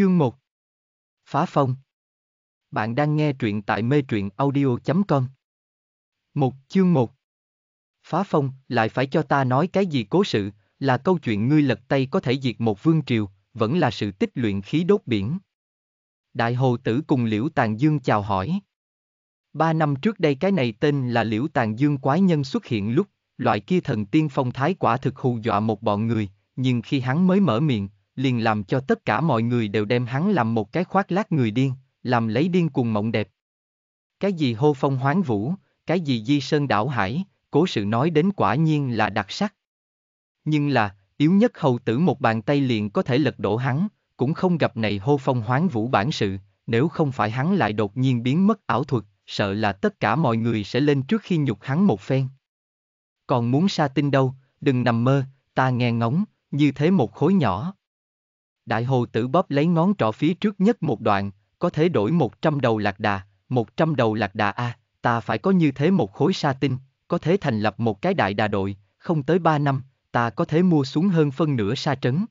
Chương 1 Phá phong Bạn đang nghe truyện tại mê truyện audio.com Một chương 1 Phá phong, lại phải cho ta nói cái gì cố sự, là câu chuyện ngươi lật tay có thể diệt một vương triều, vẫn là sự tích luyện khí đốt biển. Đại hồ tử cùng Liễu Tàng Dương chào hỏi. Ba năm trước đây cái này tên là Liễu Tàng Dương quái nhân xuất hiện lúc, loại kia thần tiên phong thái quả thực hù dọa một bọn người, nhưng khi hắn mới mở miệng, liền làm cho tất cả mọi người đều đem hắn làm một cái khoác lác người điên, làm lấy điên cùng mộng đẹp. Cái gì hô phong hoán vũ, cái gì di sơn đảo hải, cố sự nói đến quả nhiên là đặc sắc. Nhưng là, yếu nhất hầu tử một bàn tay liền có thể lật đổ hắn, cũng không gặp này hô phong hoán vũ bản sự, nếu không phải hắn lại đột nhiên biến mất ảo thuật, sợ là tất cả mọi người sẽ lên trước khi nhục hắn một phen. Còn muốn xa tin đâu, đừng nằm mơ, ta nghe ngóng, như thế một khối nhỏ, Đại hồ tử bóp lấy ngón trỏ phía trước nhất một đoạn, có thể đổi 100 đầu lạc đà, 100 đầu lạc đà A, à, ta phải có như thế một khối sa tinh, có thể thành lập một cái đại đà đội, không tới 3 năm, ta có thể mua xuống hơn phân nửa sa trấn.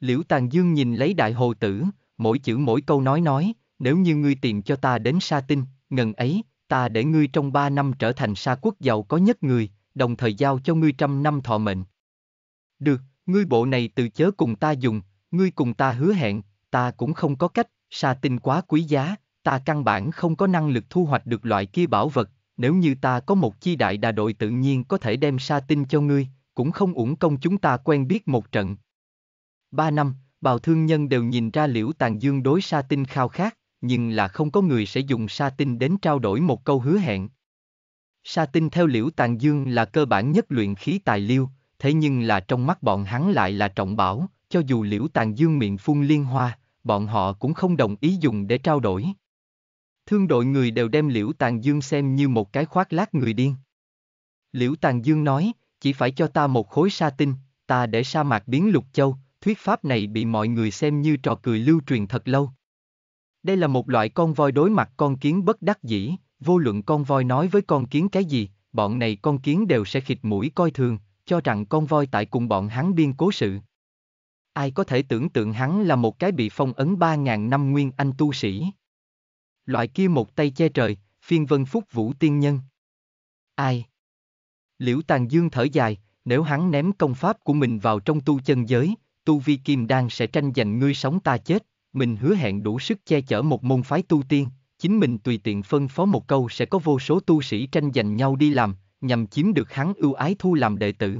Liễu Tàng Dương nhìn lấy đại hồ tử, mỗi chữ mỗi câu nói nói, nếu như ngươi tìm cho ta đến sa tinh, ngần ấy, ta để ngươi trong 3 năm trở thành sa quốc giàu có nhất người, đồng thời giao cho ngươi trăm năm thọ mệnh. Được, ngươi bộ này từ chớ cùng ta dùng, ngươi cùng ta hứa hẹn, ta cũng không có cách, sa tinh quá quý giá, ta căn bản không có năng lực thu hoạch được loại kia bảo vật, nếu như ta có một chi đại đà đội tự nhiên có thể đem sa tinh cho ngươi, cũng không uổng công chúng ta quen biết một trận. Ba năm, bào thương nhân đều nhìn ra liễu tàn dương đối sa tinh khao khát, nhưng là không có người sẽ dùng sa tinh đến trao đổi một câu hứa hẹn. Sa tinh theo liễu tàn dương là cơ bản nhất luyện khí tài liêu, thế nhưng là trong mắt bọn hắn lại là trọng bảo, cho dù liễu tàn dương miệng phun liên hoa, bọn họ cũng không đồng ý dùng để trao đổi. Thương đội người đều đem liễu tàn dương xem như một cái khoác lác người điên. Liễu tàn dương nói, chỉ phải cho ta một khối sa tinh, ta để sa mạc biến lục châu, thuyết pháp này bị mọi người xem như trò cười lưu truyền thật lâu. Đây là một loại con voi đối mặt con kiến bất đắc dĩ, vô luận con voi nói với con kiến cái gì, bọn này con kiến đều sẽ khịt mũi coi thường, cho rằng con voi tại cùng bọn hắn biên cố sự. Ai có thể tưởng tượng hắn là một cái bị phong ấn ba ngàn năm nguyên anh tu sĩ. Loại kia một tay che trời, phiên vân phúc vũ tiên nhân. Ai? Liễu Tàng Dương thở dài, nếu hắn ném công pháp của mình vào trong tu chân giới, tu vi kim đan sẽ tranh giành ngươi sống ta chết, mình hứa hẹn đủ sức che chở một môn phái tu tiên, chính mình tùy tiện phân phó một câu sẽ có vô số tu sĩ tranh giành nhau đi làm, nhằm chiếm được hắn ưu ái thu làm đệ tử.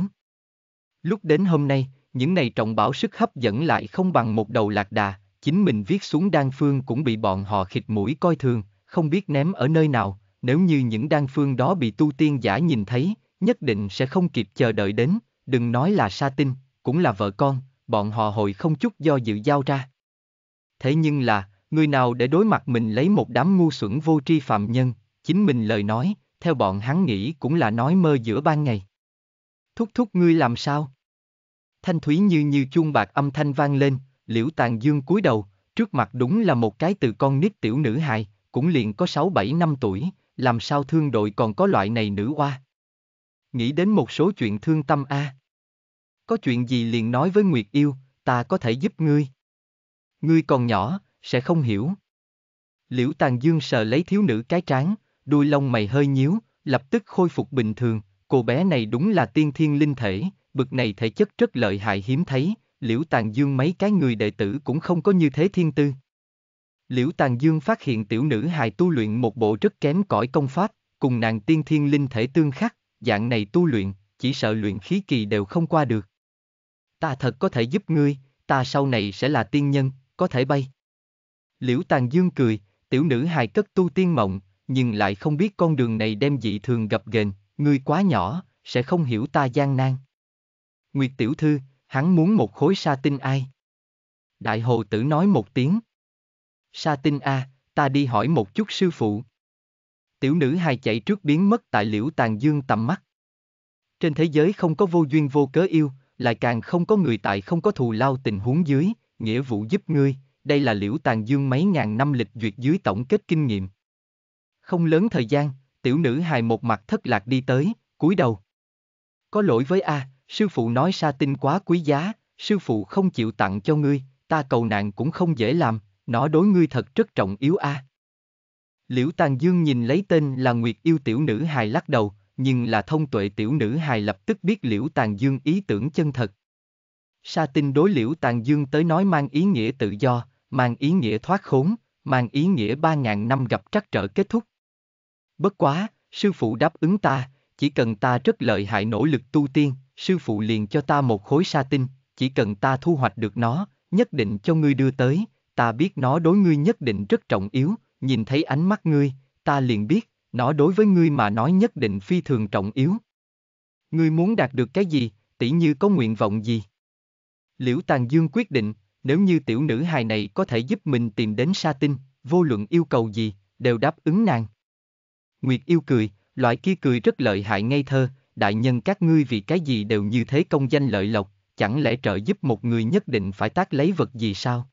Lúc đến hôm nay, những này trọng bảo sức hấp dẫn lại không bằng một đầu lạc đà, chính mình viết xuống đan phương cũng bị bọn họ khịt mũi coi thường, không biết ném ở nơi nào, nếu như những đan phương đó bị tu tiên giả nhìn thấy, nhất định sẽ không kịp chờ đợi đến, đừng nói là sa tinh, cũng là vợ con, bọn họ hội không chút do dự giao ra. Thế nhưng là, người nào để đối mặt mình lấy một đám ngu xuẩn vô tri phạm nhân, chính mình lời nói, theo bọn hắn nghĩ cũng là nói mơ giữa ban ngày. Thúc thúc ngươi làm sao? thanh thúy như như chuông bạc âm thanh vang lên, liễu tàn dương cúi đầu, trước mặt đúng là một cái từ con nít tiểu nữ hài, cũng liền có 6-7 năm tuổi, làm sao thương đội còn có loại này nữ hoa? Nghĩ đến một số chuyện thương tâm a. À. Có chuyện gì liền nói với Nguyệt yêu, ta có thể giúp ngươi. Ngươi còn nhỏ, sẽ không hiểu. Liễu Tàn Dương sờ lấy thiếu nữ cái trán, đuôi lông mày hơi nhíu, lập tức khôi phục bình thường, cô bé này đúng là tiên thiên linh thể, bực này thể chất rất lợi hại hiếm thấy, liễu tàn dương mấy cái người đệ tử cũng không có như thế thiên tư. Liễu tàn dương phát hiện tiểu nữ hài tu luyện một bộ rất kém cỏi công pháp, cùng nàng tiên thiên linh thể tương khắc, dạng này tu luyện, chỉ sợ luyện khí kỳ đều không qua được. Ta thật có thể giúp ngươi, ta sau này sẽ là tiên nhân, có thể bay. Liễu Tàn Dương cười, tiểu nữ hài cất tu tiên mộng, nhưng lại không biết con đường này đem dị thường gặp ghềnh, ngươi quá nhỏ, sẽ không hiểu ta gian nan. Nguyệt tiểu thư, hắn muốn một khối sa tinh ai? Đại hồ tử nói một tiếng. Sa tinh a, ta đi hỏi một chút sư phụ. Tiểu nữ hài chạy trước biến mất tại liễu tàn dương tầm mắt. Trên thế giới không có vô duyên vô cớ yêu, lại càng không có người tại không có thù lao tình huống dưới, nghĩa vụ giúp ngươi, đây là liễu tàn dương mấy ngàn năm lịch duyệt dưới tổng kết kinh nghiệm. Không lớn thời gian, tiểu nữ hài một mặt thất lạc đi tới, cúi đầu. Có lỗi với A, Sư phụ nói sa tinh quá quý giá, sư phụ không chịu tặng cho ngươi, ta cầu nạn cũng không dễ làm, nó đối ngươi thật rất trọng yếu a. À. Liễu Tàng Dương nhìn lấy tên là Nguyệt yêu tiểu nữ hài lắc đầu, nhưng là thông tuệ tiểu nữ hài lập tức biết Liễu Tàng Dương ý tưởng chân thật. Sa tinh đối Liễu Tàng Dương tới nói mang ý nghĩa tự do, mang ý nghĩa thoát khốn, mang ý nghĩa ba ngàn năm gặp trắc trở kết thúc. Bất quá, sư phụ đáp ứng ta, chỉ cần ta rất lợi hại nỗ lực tu tiên, sư phụ liền cho ta một khối sa tinh, chỉ cần ta thu hoạch được nó, nhất định cho ngươi đưa tới, ta biết nó đối ngươi nhất định rất trọng yếu, nhìn thấy ánh mắt ngươi, ta liền biết, nó đối với ngươi mà nói nhất định phi thường trọng yếu. Ngươi muốn đạt được cái gì, tỉ như có nguyện vọng gì? Liễu Tàng Dương quyết định, nếu như tiểu nữ hài này có thể giúp mình tìm đến sa tinh, vô luận yêu cầu gì, đều đáp ứng nàng. Nguyệt yêu cười, loại kia cười rất lợi hại ngây thơ, đại nhân các ngươi vì cái gì đều như thế công danh lợi lộc, chẳng lẽ trợ giúp một người nhất định phải tác lấy vật gì sao?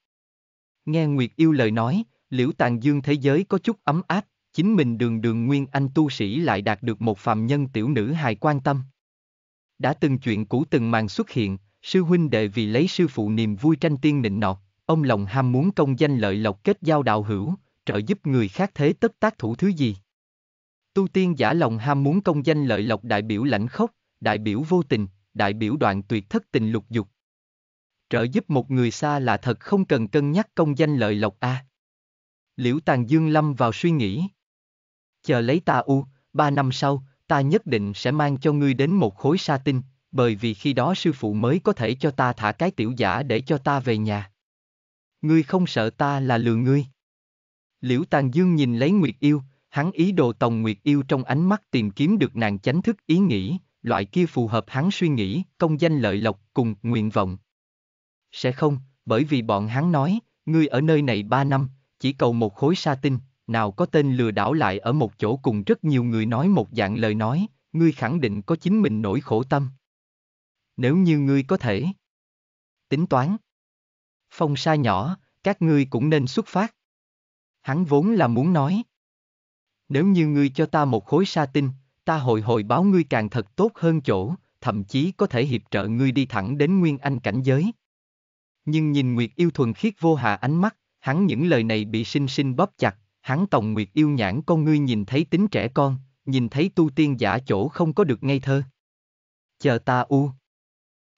Nghe Nguyệt yêu lời nói, liễu tàn dương thế giới có chút ấm áp, chính mình đường đường nguyên anh tu sĩ lại đạt được một phàm nhân tiểu nữ hài quan tâm. Đã từng chuyện cũ từng màn xuất hiện, sư huynh đệ vì lấy sư phụ niềm vui tranh tiên nịnh nọt, ông lòng ham muốn công danh lợi lộc kết giao đạo hữu, trợ giúp người khác thế tất tác thủ thứ gì. Tu tiên giả lòng ham muốn công danh lợi lộc đại biểu lãnh khốc, đại biểu vô tình, đại biểu đoạn tuyệt thất tình lục dục. Trợ giúp một người xa là thật không cần cân nhắc công danh lợi lộc a. À. Liễu Tàng Dương lâm vào suy nghĩ. Chờ lấy ta u, ba năm sau, ta nhất định sẽ mang cho ngươi đến một khối sa tinh, bởi vì khi đó sư phụ mới có thể cho ta thả cái tiểu giả để cho ta về nhà. Ngươi không sợ ta là lừa ngươi. Liễu Tàng Dương nhìn lấy Nguyệt Yêu, Hắn ý đồ Tòng Nguyệt yêu trong ánh mắt tìm kiếm được nàng chánh thức ý nghĩ, loại kia phù hợp hắn suy nghĩ, công danh lợi lộc cùng nguyện vọng. Sẽ không, bởi vì bọn hắn nói, ngươi ở nơi này ba năm, chỉ cầu một khối sa tinh, nào có tên lừa đảo lại ở một chỗ cùng rất nhiều người nói một dạng lời nói, ngươi khẳng định có chính mình nỗi khổ tâm. Nếu như ngươi có thể. Tính toán. Phong sa nhỏ, các ngươi cũng nên xuất phát. Hắn vốn là muốn nói nếu như ngươi cho ta một khối sa tinh, ta hồi hồi báo ngươi càng thật tốt hơn chỗ, thậm chí có thể hiệp trợ ngươi đi thẳng đến nguyên anh cảnh giới. Nhưng nhìn Nguyệt yêu thuần khiết vô hạ ánh mắt, hắn những lời này bị sinh sinh bóp chặt, hắn tòng Nguyệt yêu nhãn con ngươi nhìn thấy tính trẻ con, nhìn thấy tu tiên giả chỗ không có được ngây thơ. Chờ ta u.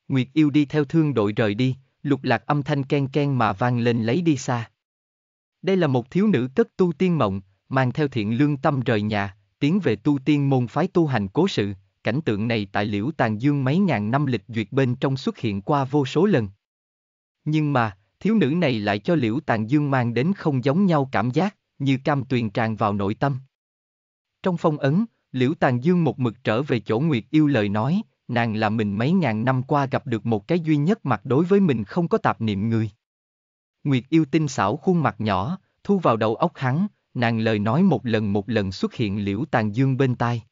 Nguyệt yêu đi theo thương đội rời đi, lục lạc âm thanh ken ken mà vang lên lấy đi xa. Đây là một thiếu nữ cất tu tiên mộng, mang theo thiện lương tâm rời nhà, tiến về tu tiên môn phái tu hành cố sự, cảnh tượng này tại liễu tàn dương mấy ngàn năm lịch duyệt bên trong xuất hiện qua vô số lần. Nhưng mà, thiếu nữ này lại cho liễu tàn dương mang đến không giống nhau cảm giác, như cam tuyền tràn vào nội tâm. Trong phong ấn, liễu tàn dương một mực trở về chỗ Nguyệt yêu lời nói, nàng là mình mấy ngàn năm qua gặp được một cái duy nhất mặt đối với mình không có tạp niệm người. Nguyệt yêu tinh xảo khuôn mặt nhỏ, thu vào đầu óc hắn, nàng lời nói một lần một lần xuất hiện liễu tàn dương bên tai.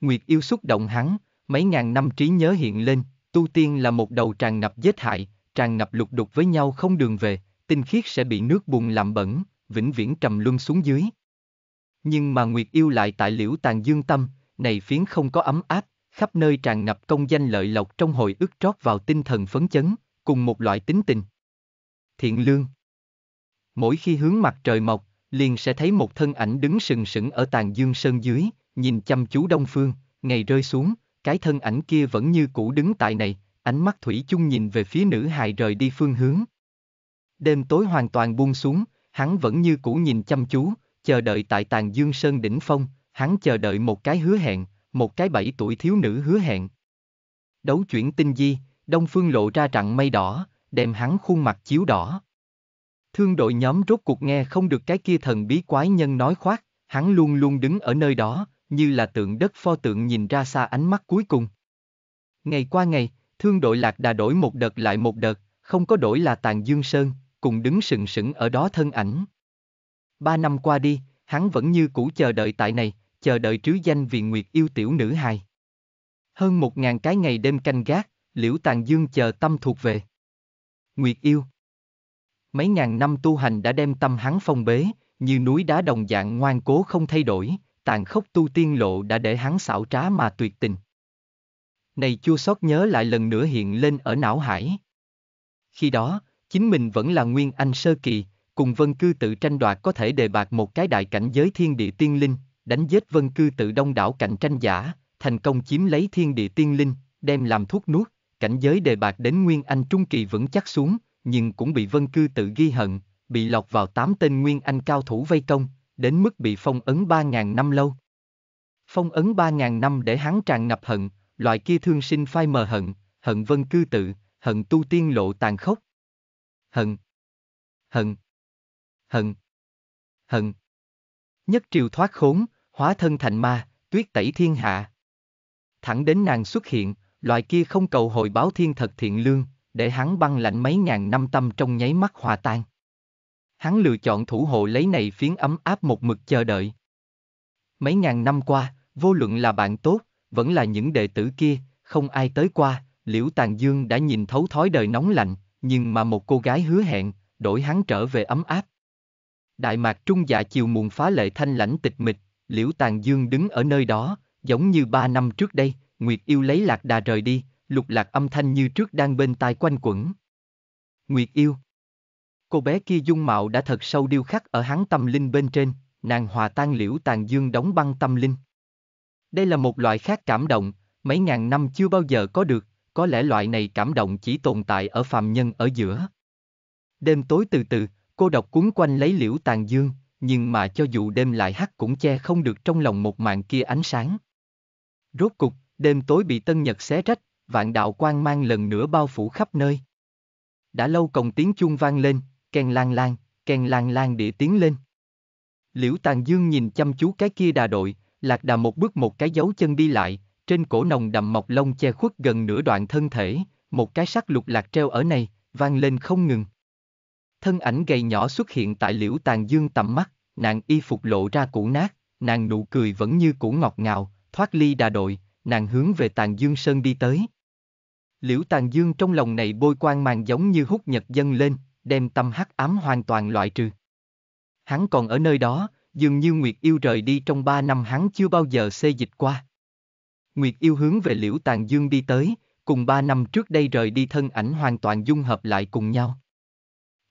Nguyệt yêu xúc động hắn, mấy ngàn năm trí nhớ hiện lên, tu tiên là một đầu tràn ngập giết hại, tràn ngập lục đục với nhau không đường về, tinh khiết sẽ bị nước bùn làm bẩn, vĩnh viễn trầm luân xuống dưới. Nhưng mà Nguyệt yêu lại tại liễu tàn dương tâm, này phiến không có ấm áp, khắp nơi tràn ngập công danh lợi lộc trong hồi ức trót vào tinh thần phấn chấn, cùng một loại tính tình. Thiện lương Mỗi khi hướng mặt trời mọc, liền sẽ thấy một thân ảnh đứng sừng sững ở tàn dương sơn dưới, nhìn chăm chú đông phương, ngày rơi xuống, cái thân ảnh kia vẫn như cũ đứng tại này, ánh mắt thủy chung nhìn về phía nữ hài rời đi phương hướng. Đêm tối hoàn toàn buông xuống, hắn vẫn như cũ nhìn chăm chú, chờ đợi tại tàn dương sơn đỉnh phong, hắn chờ đợi một cái hứa hẹn, một cái bảy tuổi thiếu nữ hứa hẹn. Đấu chuyển tinh di, đông phương lộ ra rặng mây đỏ, đem hắn khuôn mặt chiếu đỏ. Thương đội nhóm rốt cuộc nghe không được cái kia thần bí quái nhân nói khoác, hắn luôn luôn đứng ở nơi đó, như là tượng đất pho tượng nhìn ra xa ánh mắt cuối cùng. Ngày qua ngày, thương đội lạc đà đổi một đợt lại một đợt, không có đổi là tàn dương sơn, cùng đứng sừng sững ở đó thân ảnh. Ba năm qua đi, hắn vẫn như cũ chờ đợi tại này, chờ đợi trứ danh vì nguyệt yêu tiểu nữ hài. Hơn một ngàn cái ngày đêm canh gác, liễu tàn dương chờ tâm thuộc về. Nguyệt yêu mấy ngàn năm tu hành đã đem tâm hắn phong bế, như núi đá đồng dạng ngoan cố không thay đổi, tàn khốc tu tiên lộ đã để hắn xảo trá mà tuyệt tình. Này chua xót nhớ lại lần nữa hiện lên ở não hải. Khi đó, chính mình vẫn là Nguyên Anh Sơ Kỳ, cùng vân cư tự tranh đoạt có thể đề bạc một cái đại cảnh giới thiên địa tiên linh, đánh giết vân cư tự đông đảo cạnh tranh giả, thành công chiếm lấy thiên địa tiên linh, đem làm thuốc nuốt, cảnh giới đề bạc đến Nguyên Anh Trung Kỳ vững chắc xuống, nhưng cũng bị Vân Cư tự ghi hận, bị lọt vào tám tên Nguyên Anh cao thủ vây công, đến mức bị phong ấn ba ngàn năm lâu. Phong ấn ba ngàn năm để hắn tràn ngập hận, loại kia thương sinh phai mờ hận, hận Vân Cư tự, hận tu tiên lộ tàn khốc. Hận. Hận. Hận. Hận. Nhất triều thoát khốn, hóa thân thành ma, tuyết tẩy thiên hạ. Thẳng đến nàng xuất hiện, loại kia không cầu hồi báo thiên thật thiện lương, để hắn băng lạnh mấy ngàn năm tâm trong nháy mắt hòa tan. Hắn lựa chọn thủ hộ lấy này phiến ấm áp một mực chờ đợi. Mấy ngàn năm qua, vô luận là bạn tốt, vẫn là những đệ tử kia, không ai tới qua, liễu tàn dương đã nhìn thấu thói đời nóng lạnh, nhưng mà một cô gái hứa hẹn, đổi hắn trở về ấm áp. Đại mạc trung dạ chiều muộn phá lệ thanh lãnh tịch mịch, liễu tàn dương đứng ở nơi đó, giống như ba năm trước đây, Nguyệt yêu lấy lạc đà rời đi, lục lạc âm thanh như trước đang bên tai quanh quẩn. Nguyệt yêu. Cô bé kia dung mạo đã thật sâu điêu khắc ở hắn tâm linh bên trên, nàng hòa tan liễu tàn dương đóng băng tâm linh. Đây là một loại khác cảm động, mấy ngàn năm chưa bao giờ có được, có lẽ loại này cảm động chỉ tồn tại ở phàm nhân ở giữa. Đêm tối từ từ, cô độc cuốn quanh lấy liễu tàn dương, nhưng mà cho dù đêm lại hắt cũng che không được trong lòng một mạng kia ánh sáng. Rốt cục, đêm tối bị tân nhật xé rách, vạn đạo quang mang lần nữa bao phủ khắp nơi. Đã lâu cổng tiếng chuông vang lên, kèn lang lang, kèn lang lang địa tiếng lên. Liễu Tàng Dương nhìn chăm chú cái kia đà đội, lạc đà một bước một cái dấu chân đi lại, trên cổ nồng đậm mọc lông che khuất gần nửa đoạn thân thể, một cái sắc lục lạc treo ở này, vang lên không ngừng. Thân ảnh gầy nhỏ xuất hiện tại Liễu Tàng Dương tầm mắt, nàng y phục lộ ra cũ nát, nàng nụ cười vẫn như cũ ngọt ngào, thoát ly đà đội, nàng hướng về Tàng Dương Sơn đi tới. Liễu Tàn Dương trong lòng này bôi quan màn giống như hút nhật dân lên, đem tâm hắc ám hoàn toàn loại trừ. Hắn còn ở nơi đó, dường như Nguyệt Yêu rời đi trong ba năm hắn chưa bao giờ xê dịch qua. Nguyệt Yêu hướng về Liễu Tàn Dương đi tới, cùng ba năm trước đây rời đi thân ảnh hoàn toàn dung hợp lại cùng nhau.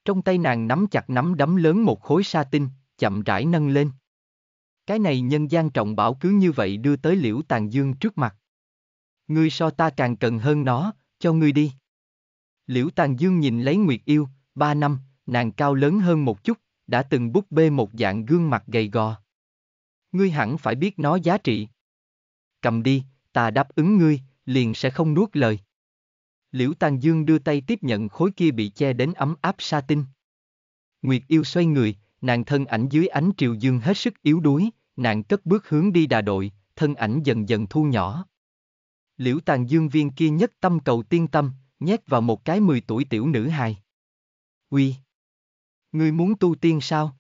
Trong tay nàng nắm chặt nắm đấm lớn một khối sa tinh, chậm rãi nâng lên. Cái này nhân gian trọng bảo cứ như vậy đưa tới Liễu Tàn Dương trước mặt. Ngươi so ta càng cần hơn nó, cho ngươi đi. Liễu Tàng Dương nhìn lấy Nguyệt Yêu, ba năm, nàng cao lớn hơn một chút, đã từng búp bê một dạng gương mặt gầy gò. Ngươi hẳn phải biết nó giá trị. Cầm đi, ta đáp ứng ngươi, liền sẽ không nuốt lời. Liễu Tàng Dương đưa tay tiếp nhận khối kia bị che đến ấm áp sa tinh. Nguyệt Yêu xoay người, nàng thân ảnh dưới ánh triều dương hết sức yếu đuối, nàng cất bước hướng đi đà đội, thân ảnh dần dần thu nhỏ. Liễu tàn dương viên kia nhất tâm cầu tiên tâm, nhét vào một cái 10 tuổi tiểu nữ hài. Uy! Ngươi muốn tu tiên sao?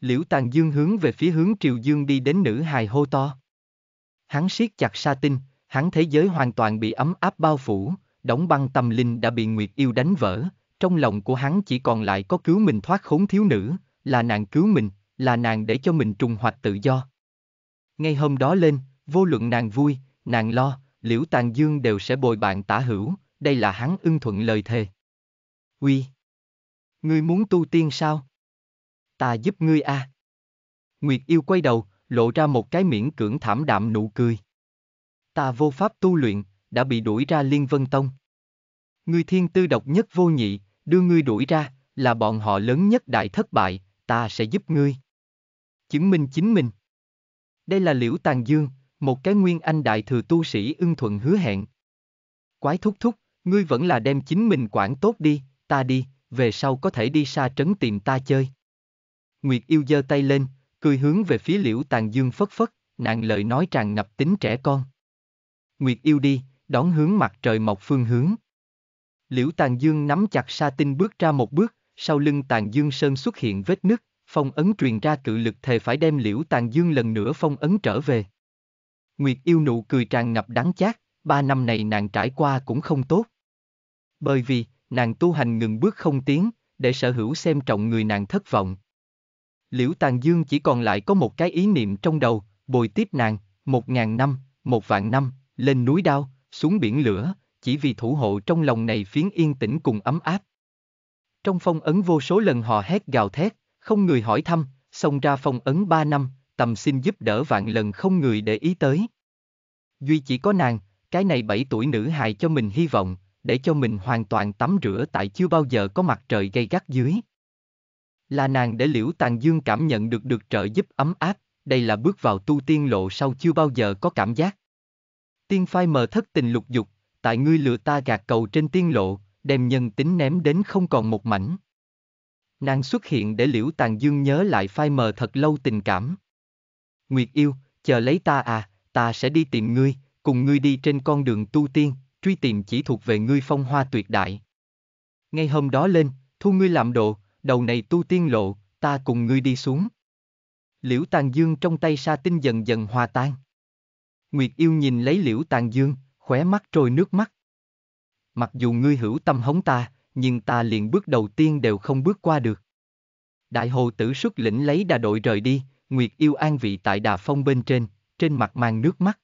Liễu tàn dương hướng về phía hướng triều dương đi đến nữ hài hô to. Hắn siết chặt sa tinh, hắn thế giới hoàn toàn bị ấm áp bao phủ, đóng băng tâm linh đã bị Nguyệt yêu đánh vỡ, trong lòng của hắn chỉ còn lại có cứu mình thoát khốn thiếu nữ, là nàng cứu mình, là nàng để cho mình trùng hoạch tự do. Ngay hôm đó lên, vô luận nàng vui, nàng lo, Liễu Tàn Dương đều sẽ bồi bạn tả hữu, đây là hắn ưng thuận lời thề. Uy! Ngươi muốn tu tiên sao? Ta giúp ngươi a. À? Nguyệt yêu quay đầu, lộ ra một cái miễn cưỡng thảm đạm nụ cười. Ta vô pháp tu luyện, đã bị đuổi ra Liên Vân Tông. Ngươi thiên tư độc nhất vô nhị, đưa ngươi đuổi ra, là bọn họ lớn nhất đại thất bại, ta sẽ giúp ngươi. Chứng minh chính mình. Đây là Liễu Tàn Dương, một cái nguyên anh đại thừa tu sĩ ưng thuận hứa hẹn. Quái thúc thúc, ngươi vẫn là đem chính mình quản tốt đi, ta đi, về sau có thể đi xa trấn tìm ta chơi. Nguyệt yêu giơ tay lên, cười hướng về phía liễu tàn dương phất phất, nàng lời nói tràn ngập tính trẻ con. Nguyệt yêu đi, đón hướng mặt trời mọc phương hướng. Liễu tàn dương nắm chặt sa tinh bước ra một bước, sau lưng tàn dương sơn xuất hiện vết nứt, phong ấn truyền ra cự lực thề phải đem liễu tàn dương lần nữa phong ấn trở về. Nguyệt yêu nụ cười tràn ngập đáng chát, ba năm này nàng trải qua cũng không tốt. Bởi vì, nàng tu hành ngừng bước không tiến, để sở hữu xem trọng người nàng thất vọng. Liễu Tàn Dương chỉ còn lại có một cái ý niệm trong đầu, bồi tiếp nàng, một ngàn năm, một vạn năm, lên núi đao, xuống biển lửa, chỉ vì thủ hộ trong lòng này phiến yên tĩnh cùng ấm áp. Trong phong ấn vô số lần họ hét gào thét, không người hỏi thăm, xông ra phong ấn ba năm, tầm xin giúp đỡ vạn lần không người để ý tới. Duy chỉ có nàng, cái này 7 tuổi nữ hài cho mình hy vọng, để cho mình hoàn toàn tắm rửa tại chưa bao giờ có mặt trời gây gắt dưới. Là nàng để liễu tàn dương cảm nhận được được trợ giúp ấm áp, đây là bước vào tu tiên lộ sau chưa bao giờ có cảm giác. Tiên phai mờ thất tình lục dục, tại ngươi lừa ta gạt cầu trên tiên lộ, đem nhân tính ném đến không còn một mảnh. Nàng xuất hiện để liễu tàn dương nhớ lại phai mờ thật lâu tình cảm. Nguyệt yêu, chờ lấy ta à, ta sẽ đi tìm ngươi, cùng ngươi đi trên con đường tu tiên, truy tìm chỉ thuộc về ngươi phong hoa tuyệt đại. Ngay hôm đó lên, thu ngươi làm độ, đầu này tu tiên lộ, ta cùng ngươi đi xuống. Liễu Tàn Dương trong tay sa tinh dần dần hòa tan. Nguyệt yêu nhìn lấy Liễu Tàn Dương, khóe mắt trôi nước mắt. Mặc dù ngươi hữu tâm hống ta, nhưng ta liền bước đầu tiên đều không bước qua được. Đại hồ tử xuất lĩnh lấy đà đội rời đi, Nguyệt yêu an vị tại đà phong bên trên, trên mặt mang nước mắt.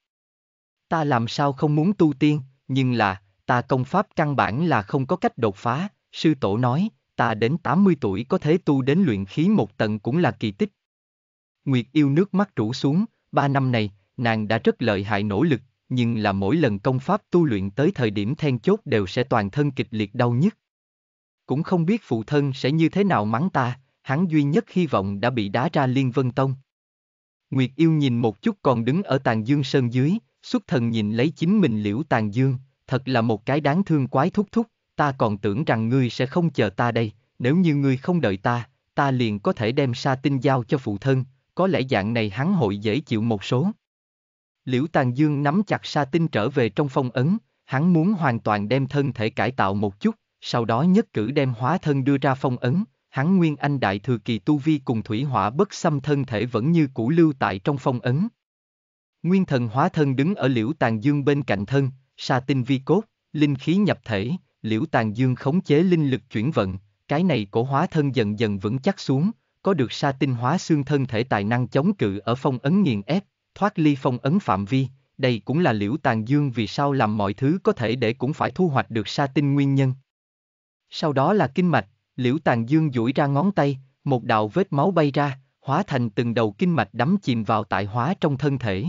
Ta làm sao không muốn tu tiên, nhưng là, ta công pháp căn bản là không có cách đột phá, sư tổ nói, ta đến 80 tuổi có thể tu đến luyện khí một tầng cũng là kỳ tích. Nguyệt yêu nước mắt rủ xuống, ba năm này, nàng đã rất lợi hại nỗ lực, nhưng là mỗi lần công pháp tu luyện tới thời điểm then chốt đều sẽ toàn thân kịch liệt đau nhức. Cũng không biết phụ thân sẽ như thế nào mắng ta, hắn duy nhất hy vọng đã bị đá ra Liên Vân Tông. Nguyệt yêu nhìn một chút còn đứng ở tàng dương sơn dưới, xuất thần nhìn lấy chính mình liễu tàng dương, thật là một cái đáng thương quái thúc thúc, ta còn tưởng rằng ngươi sẽ không chờ ta đây, nếu như ngươi không đợi ta, ta liền có thể đem sa tinh giao cho phụ thân, có lẽ dạng này hắn hội dễ chịu một số. Liễu Tàng Dương nắm chặt sa tinh trở về trong phong ấn, hắn muốn hoàn toàn đem thân thể cải tạo một chút, sau đó nhất cử đem hóa thân đưa ra phong ấn, hắn Nguyên Anh Đại Thừa Kỳ Tu Vi cùng Thủy Hỏa bất xâm thân thể vẫn như cũ lưu tại trong phong ấn. Nguyên thần hóa thân đứng ở liễu tàn dương bên cạnh thân, sa tinh vi cốt, linh khí nhập thể, liễu tàn dương khống chế linh lực chuyển vận, cái này cổ hóa thân dần dần vững chắc xuống, có được sa tinh hóa xương thân thể tài năng chống cự ở phong ấn nghiền ép, thoát ly phong ấn phạm vi, đây cũng là liễu tàn dương vì sao làm mọi thứ có thể để cũng phải thu hoạch được sa tinh nguyên nhân. Sau đó là kinh mạch, Liễu Tàn Dương duỗi ra ngón tay, một đạo vết máu bay ra, hóa thành từng đầu kinh mạch đắm chìm vào tại hóa trong thân thể.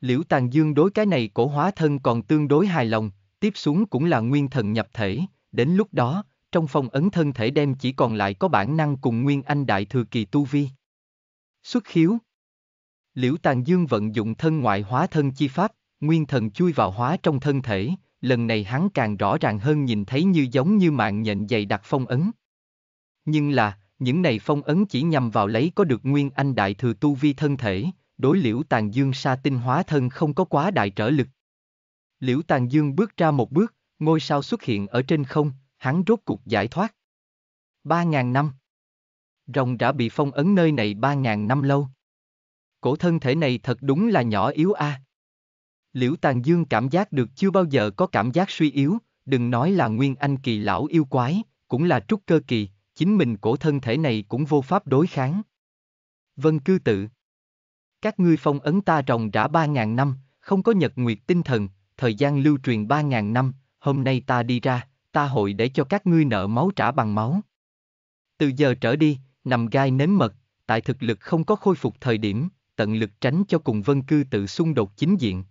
Liễu Tàn Dương đối cái này cổ hóa thân còn tương đối hài lòng, tiếp xuống cũng là nguyên thần nhập thể, đến lúc đó, trong phòng ấn thân thể đem chỉ còn lại có bản năng cùng nguyên anh đại thừa kỳ tu vi. Xuất khiếu Liễu Tàn Dương vận dụng thân ngoại hóa thân chi pháp, nguyên thần chui vào hóa trong thân thể, lần này hắn càng rõ ràng hơn nhìn thấy như giống như mạng nhện dày đặc phong ấn. Nhưng là, những này phong ấn chỉ nhằm vào lấy có được nguyên anh đại thừa tu vi thân thể, đối liễu tàn dương sa tinh hóa thân không có quá đại trở lực. Liễu tàn dương bước ra một bước, ngôi sao xuất hiện ở trên không, hắn rốt cuộc giải thoát. Ba ngàn năm Rồng đã bị phong ấn nơi này ba ngàn năm lâu. Cổ thân thể này thật đúng là nhỏ yếu a. À. Liễu Tàn Dương cảm giác được chưa bao giờ có cảm giác suy yếu, đừng nói là Nguyên Anh kỳ lão yêu quái, cũng là trúc cơ kỳ, chính mình cổ thân thể này cũng vô pháp đối kháng. Vân cư tự Các ngươi phong ấn ta rồng đã ba ngàn năm, không có nhật nguyệt tinh thần, thời gian lưu truyền ba ngàn năm, hôm nay ta đi ra, ta hội để cho các ngươi nợ máu trả bằng máu. Từ giờ trở đi, nằm gai nếm mật, tại thực lực không có khôi phục thời điểm, tận lực tránh cho cùng vân cư tự xung đột chính diện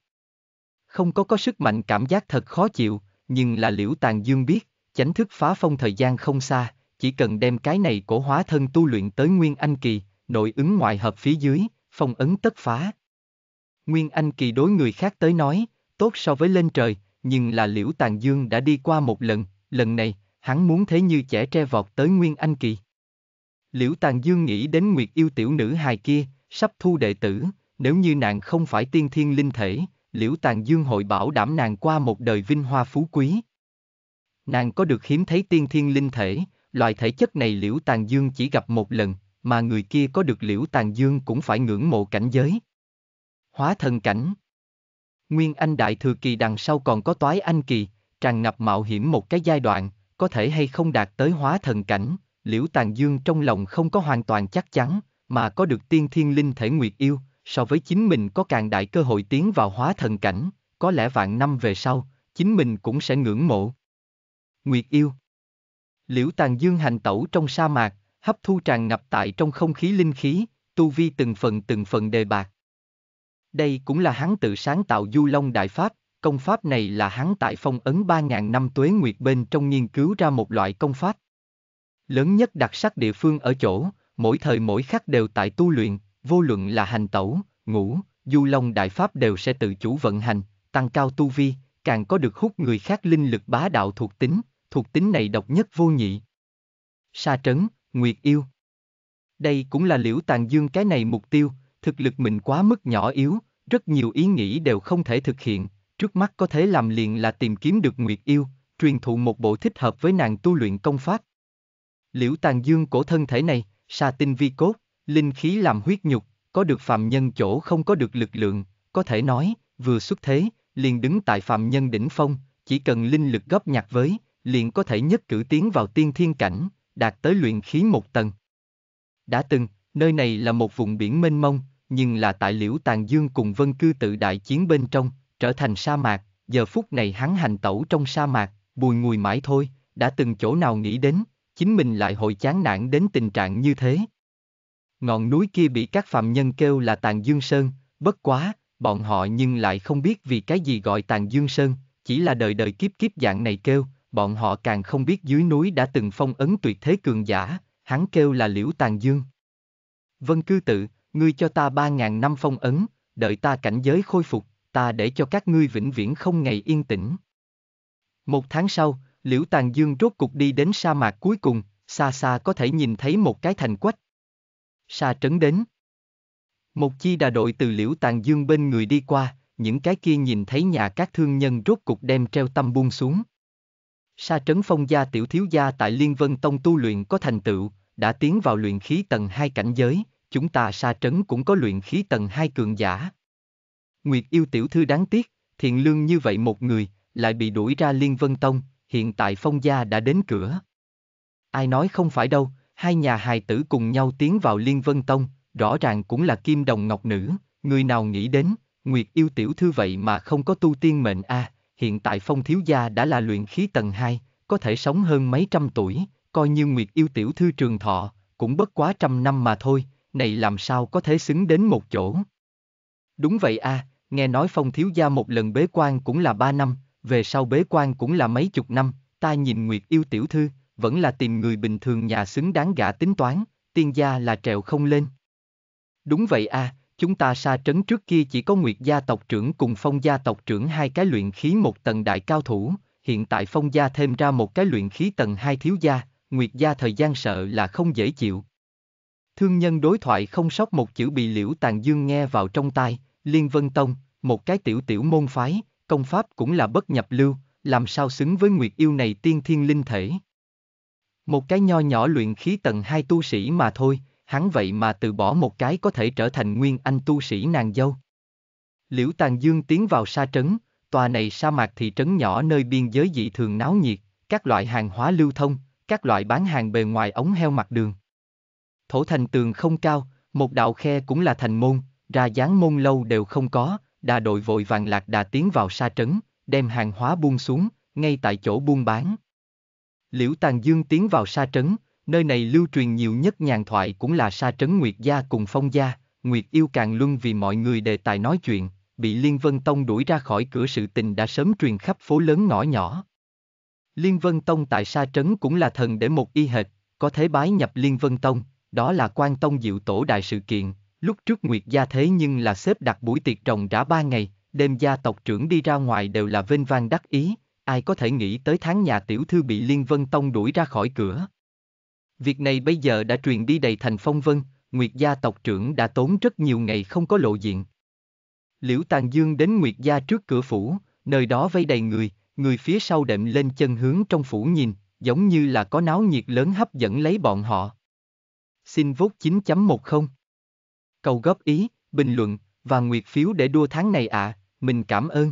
không có có sức mạnh cảm giác thật khó chịu, nhưng là liễu tàn dương biết, chánh thức phá phong thời gian không xa, chỉ cần đem cái này cổ hóa thân tu luyện tới Nguyên Anh Kỳ, nội ứng ngoại hợp phía dưới, phong ấn tất phá. Nguyên Anh Kỳ đối người khác tới nói, tốt so với lên trời, nhưng là liễu tàn dương đã đi qua một lần, lần này, hắn muốn thế như trẻ tre vọt tới Nguyên Anh Kỳ. Liễu Tàn Dương nghĩ đến Nguyệt yêu tiểu nữ hài kia, sắp thu đệ tử, nếu như nàng không phải tiên thiên linh thể, Liễu Tàn Dương hội bảo đảm nàng qua một đời vinh hoa phú quý. Nàng có được hiếm thấy tiên thiên linh thể, loại thể chất này Liễu Tàn Dương chỉ gặp một lần, mà người kia có được Liễu Tàn Dương cũng phải ngưỡng mộ cảnh giới. Hóa thần cảnh Nguyên Anh Đại Thừa Kỳ đằng sau còn có toái Anh Kỳ, tràn ngập mạo hiểm một cái giai đoạn, có thể hay không đạt tới hóa thần cảnh, Liễu Tàn Dương trong lòng không có hoàn toàn chắc chắn, mà có được tiên thiên linh thể nguyệt yêu, so với chính mình có càng đại cơ hội tiến vào hóa thần cảnh, có lẽ vạn năm về sau, chính mình cũng sẽ ngưỡng mộ. Nguyệt yêu Liễu Tàn Dương hành tẩu trong sa mạc, hấp thu tràn ngập tại trong không khí linh khí, tu vi từng phần từng phần đề bạc. Đây cũng là hắn tự sáng tạo Du Long Đại Pháp, công pháp này là hắn tại phong ấn 3.000 năm tuế nguyệt bên trong nghiên cứu ra một loại công pháp. Lớn nhất đặc sắc địa phương ở chỗ, mỗi thời mỗi khắc đều tại tu luyện, vô luận là hành tẩu, ngủ, du long đại pháp đều sẽ tự chủ vận hành, tăng cao tu vi, càng có được hút người khác linh lực bá đạo thuộc tính, thuộc tính này độc nhất vô nhị. Sa trấn, Nguyệt yêu. Đây cũng là liễu tàn dương cái này mục tiêu, thực lực mình quá mức nhỏ yếu, rất nhiều ý nghĩ đều không thể thực hiện, trước mắt có thể làm liền là tìm kiếm được Nguyệt yêu, truyền thụ một bộ thích hợp với nàng tu luyện công pháp. Liễu tàn dương cổ thân thể này, sa tinh vi cốt, linh khí làm huyết nhục, có được phàm nhân chỗ không có được lực lượng, có thể nói, vừa xuất thế, liền đứng tại phàm nhân đỉnh phong, chỉ cần linh lực góp nhặt với, liền có thể nhất cử tiến vào tiên thiên cảnh, đạt tới luyện khí một tầng. Đã từng, nơi này là một vùng biển mênh mông, nhưng là tại liễu tàn dương cùng vân cư tự đại chiến bên trong, trở thành sa mạc, giờ phút này hắn hành tẩu trong sa mạc, bùi ngùi mãi thôi, đã từng chỗ nào nghĩ đến, chính mình lại hồi chán nản đến tình trạng như thế. Ngọn núi kia bị các phạm nhân kêu là Tàn Dương Sơn, bất quá, bọn họ nhưng lại không biết vì cái gì gọi Tàn Dương Sơn, chỉ là đời đời kiếp kiếp dạng này kêu, bọn họ càng không biết dưới núi đã từng phong ấn tuyệt thế cường giả, hắn kêu là Liễu Tàn Dương. Vân cư tự, ngươi cho ta ba ngàn năm phong ấn, đợi ta cảnh giới khôi phục, ta để cho các ngươi vĩnh viễn không ngày yên tĩnh. Một tháng sau, Liễu Tàn Dương rốt cục đi đến sa mạc cuối cùng, xa xa có thể nhìn thấy một cái thành quách, Sa trấn đến. Một chi đà đội từ liễu tàn dương bên người đi qua, những cái kia nhìn thấy nhà các thương nhân rốt cục đem treo tâm buông xuống. Sa trấn phong gia tiểu thiếu gia tại Liên Vân Tông tu luyện có thành tựu, đã tiến vào luyện khí tầng 2 cảnh giới, chúng ta sa trấn cũng có luyện khí tầng 2 cường giả. Nguyệt yêu tiểu thư đáng tiếc, thiện lương như vậy một người, lại bị đuổi ra Liên Vân Tông, hiện tại phong gia đã đến cửa. Ai nói không phải đâu, hai nhà hài tử cùng nhau tiến vào Liên Vân Tông, rõ ràng cũng là kim đồng ngọc nữ, người nào nghĩ đến, Nguyệt yêu tiểu thư vậy mà không có tu tiên mệnh a, à, hiện tại phong thiếu gia đã là luyện khí tầng 2, có thể sống hơn mấy trăm tuổi, coi như Nguyệt yêu tiểu thư trường thọ, cũng bất quá trăm năm mà thôi, này làm sao có thể xứng đến một chỗ. Đúng vậy a, à, nghe nói phong thiếu gia một lần bế quan cũng là ba năm, về sau bế quan cũng là mấy chục năm, ta nhìn Nguyệt yêu tiểu thư, vẫn là tìm người bình thường nhà xứng đáng gả tính toán, tiên gia là trèo không lên. Đúng vậy a, à, chúng ta xa trấn trước kia chỉ có Nguyệt gia tộc trưởng cùng Phong gia tộc trưởng hai cái luyện khí một tầng đại cao thủ, hiện tại Phong gia thêm ra một cái luyện khí tầng hai thiếu gia, Nguyệt gia thời gian sợ là không dễ chịu. Thương nhân đối thoại không sót một chữ bị liễu tàn dương nghe vào trong tai, Liên Vân Tông, một cái tiểu tiểu môn phái, công pháp cũng là bất nhập lưu, làm sao xứng với Nguyệt yêu này tiên thiên linh thể. Một cái nho nhỏ luyện khí tầng hai tu sĩ mà thôi, hắn vậy mà từ bỏ một cái có thể trở thành nguyên anh tu sĩ nàng dâu. Liễu Tàng Dương tiến vào sa trấn, tòa này sa mạc thị trấn nhỏ nơi biên giới dị thường náo nhiệt, các loại hàng hóa lưu thông, các loại bán hàng bề ngoài ống heo mặt đường. Thổ thành tường không cao, một đạo khe cũng là thành môn, ra dáng môn lâu đều không có, đà đội vội vàng lạc đà tiến vào sa trấn, đem hàng hóa buông xuống, ngay tại chỗ buôn bán. Liễu Tàn Dương tiến vào Sa Trấn, nơi này lưu truyền nhiều nhất nhàn thoại cũng là Sa Trấn Nguyệt Gia cùng Phong Gia, Nguyệt Yêu Càng Luân vì mọi người đề tài nói chuyện, bị Liên Vân Tông đuổi ra khỏi cửa sự tình đã sớm truyền khắp phố lớn ngõ nhỏ. Liên Vân Tông tại Sa Trấn cũng là thần để một y hệt, có thế bái nhập Liên Vân Tông, đó là quan tông diệu tổ đại sự kiện, lúc trước Nguyệt Gia thế nhưng là xếp đặt buổi tiệc trồng rã ba ngày, đêm gia tộc trưởng đi ra ngoài đều là vinh vang đắc ý, ai có thể nghĩ tới tháng nhà tiểu thư bị Liên Vân Tông đuổi ra khỏi cửa. Việc này bây giờ đã truyền đi đầy thành phong vân, Nguyệt gia tộc trưởng đã tốn rất nhiều ngày không có lộ diện. Liễu Tàn Dương đến Nguyệt gia trước cửa phủ, nơi đó vây đầy người, người phía sau đệm lên chân hướng trong phủ nhìn, giống như là có náo nhiệt lớn hấp dẫn lấy bọn họ. Xin vốt 9.10 Cầu góp ý, bình luận, và nguyệt phiếu để đua tháng này ạ, à, mình cảm ơn.